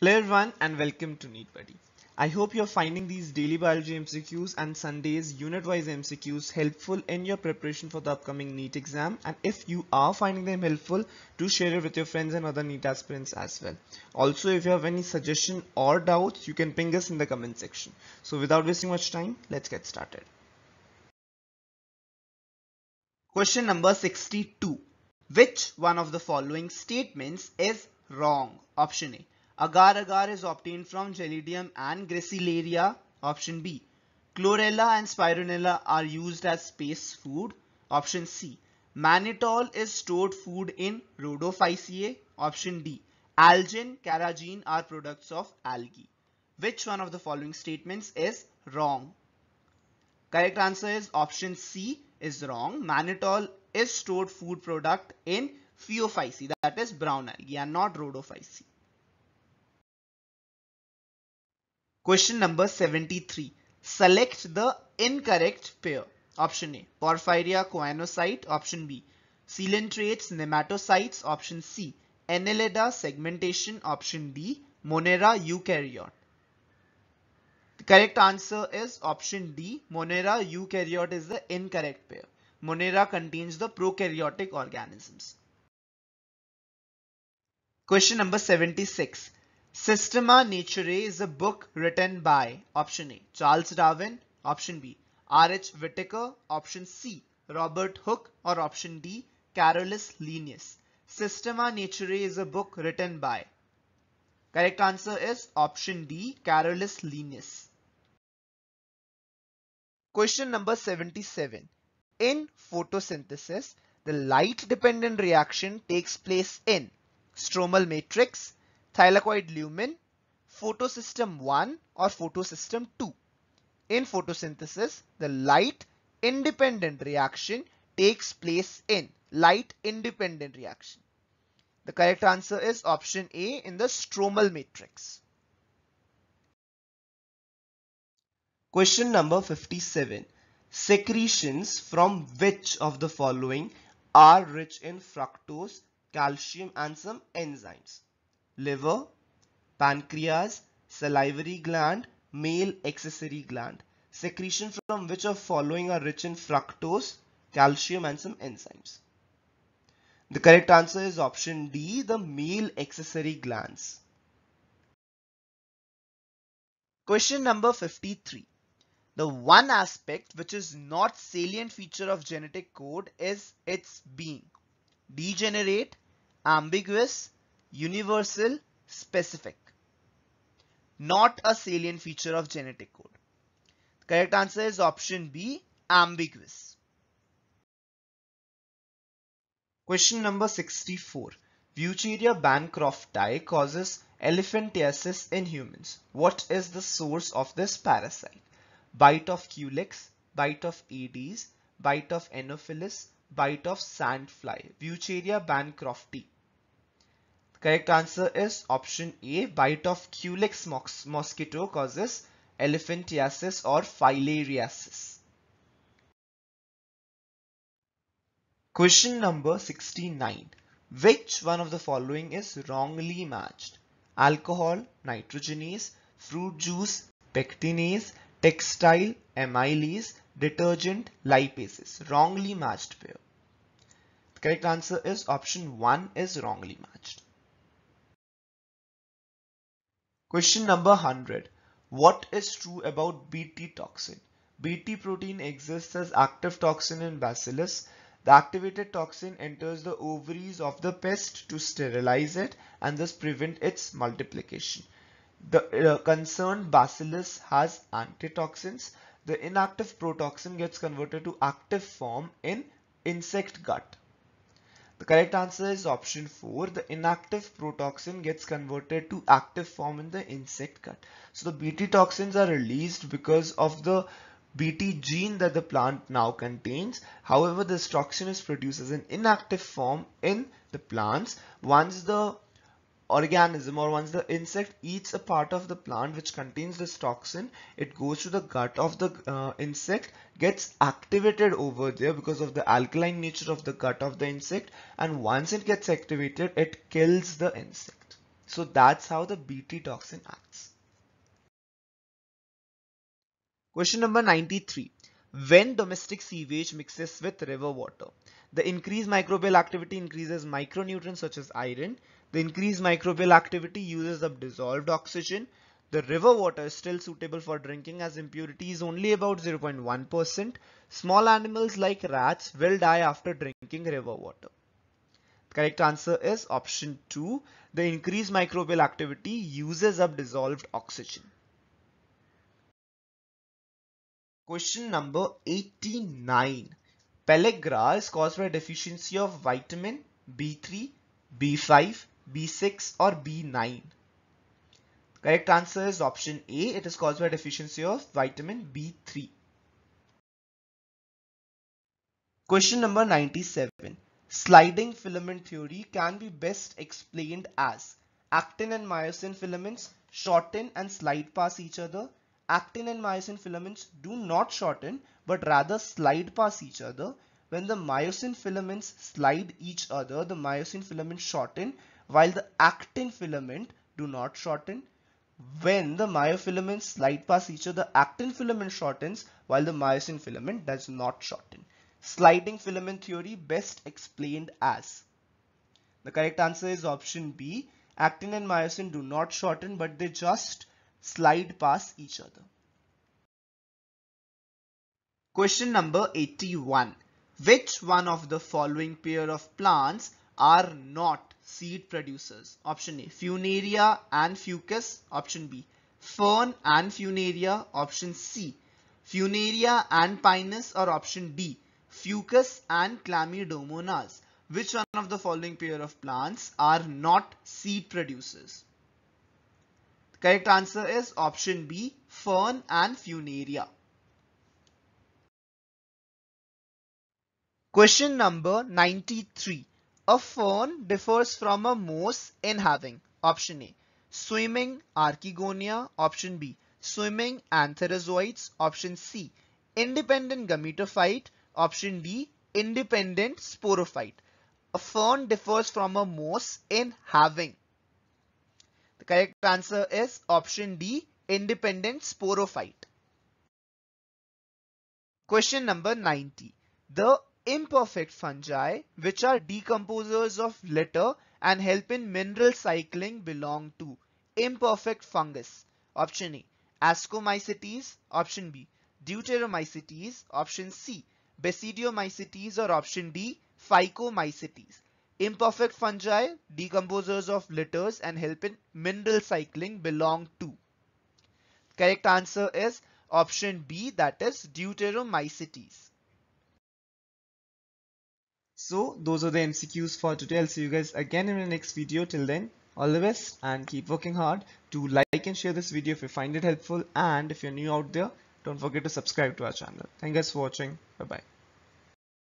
Hello everyone and welcome to Neat Buddy. I hope you're finding these daily biology MCQs and Sunday's unit-wise MCQs helpful in your preparation for the upcoming NEET exam and if you are finding them helpful, do share it with your friends and other NEET aspirants as well. Also, if you have any suggestion or doubts, you can ping us in the comment section. So without wasting much time, let's get started. Question number 62. Which one of the following statements is wrong? Option A Agar-agar is obtained from Gelidium and Gracilaria. Option B. Chlorella and Spironella are used as space food. Option C. Mannitol is stored food in Rhodophyceae. Option D. Algin, carrageen are products of algae. Which one of the following statements is wrong? Correct answer is option C is wrong. Mannitol is stored food product in Pheophyceae that is brown algae and not Rhodophyceae. Question number 73. Select the incorrect pair. Option A. Porphyria coanocyte. Option B. Coelentrates nematocytes. Option C. Annelida segmentation. Option D. Monera eukaryote. The correct answer is option D. Monera eukaryote is the incorrect pair. Monera contains the prokaryotic organisms. Question number 76. Systema Naturae is a book written by option A. Charles Darwin, option B. R.H. Whitaker, option C. Robert Hooke or option D. Carolus Linnaeus. Systema Naturae is a book written by. Correct answer is option D. Carolus Linnaeus. Question number 77. In photosynthesis, the light dependent reaction takes place in stromal matrix, thylakoid lumen, photosystem 1 or photosystem 2. In photosynthesis, the light independent reaction takes place in light independent reaction. The correct answer is option A in the stromal matrix. Question number 57. Secretions from which of the following are rich in fructose, calcium and some enzymes? liver, pancreas, salivary gland, male accessory gland. Secretion from which of following are rich in fructose, calcium and some enzymes. The correct answer is option D, the male accessory glands. Question number 53. The one aspect which is not salient feature of genetic code is its being degenerate, ambiguous, universal specific, not a salient feature of genetic code. The correct answer is option B, ambiguous. Question number 64. Vucheria bancrofti causes elephantiasis in humans. What is the source of this parasite? Bite of culex, bite of Aedes, bite of Anopheles, bite of sandfly. Vucheria bancrofti. Correct answer is option A. Bite of Culex mos mosquito causes elephantiasis or filariasis. Question number 69. Which one of the following is wrongly matched? Alcohol, nitrogenase, fruit juice, pectinase, textile, amylase, detergent, lipases. Wrongly matched pair. The correct answer is option 1 is wrongly matched. Question number 100. What is true about Bt toxin? Bt protein exists as active toxin in bacillus. The activated toxin enters the ovaries of the pest to sterilize it and thus prevent its multiplication. The uh, concerned bacillus has antitoxins. The inactive protoxin gets converted to active form in insect gut. The correct answer is option 4. The inactive protoxin gets converted to active form in the insect gut. So the Bt toxins are released because of the Bt gene that the plant now contains. However, this toxin is produced as an inactive form in the plants. Once the organism or once the insect eats a part of the plant which contains this toxin it goes to the gut of the uh, insect gets activated over there because of the alkaline nature of the gut of the insect and once it gets activated it kills the insect so that's how the bt toxin acts question number 93 when domestic sewage mixes with river water the increased microbial activity increases micronutrients such as iron the increased microbial activity uses up dissolved oxygen. The river water is still suitable for drinking as impurity is only about 0.1%. Small animals like rats will die after drinking river water. The correct answer is option 2. The increased microbial activity uses up dissolved oxygen. Question number 89. Pellagra is caused by deficiency of vitamin B3, B5, B6 or B9? Correct answer is option A. It is caused by deficiency of vitamin B3. Question number 97. Sliding filament theory can be best explained as actin and myosin filaments shorten and slide past each other. Actin and myosin filaments do not shorten but rather slide past each other. When the myosin filaments slide each other, the myosin filaments shorten while the actin filament do not shorten. When the myofilaments slide past each other, actin filament shortens while the myosin filament does not shorten. Sliding filament theory best explained as. The correct answer is option B. Actin and myosin do not shorten but they just slide past each other. Question number 81. Which one of the following pair of plants are not seed producers. Option A, Funaria and Fucus. Option B, Fern and Funaria. Option C, Funaria and Pinus. Or option D, Fucus and Chlamydomonas. Which one of the following pair of plants are not seed producers? The correct answer is option B, Fern and Funaria. Question number 93. A fern differs from a moose in having option A. Swimming archegonia option B. Swimming antherozoites option C. Independent gametophyte option D. Independent sporophyte. A fern differs from a moose in having. The correct answer is option D. Independent sporophyte. Question number 90. The imperfect fungi which are decomposers of litter and help in mineral cycling belong to imperfect fungus option A ascomycetes option B deuteromycetes option C basidiomycetes or option D phycomycetes imperfect fungi decomposers of litters and help in mineral cycling belong to correct answer is option B that is deuteromycetes so those are the MCQs for today. I'll see you guys again in the next video. Till then, all the best and keep working hard. Do like and share this video if you find it helpful. And if you're new out there, don't forget to subscribe to our channel. Thank you guys for watching. Bye-bye.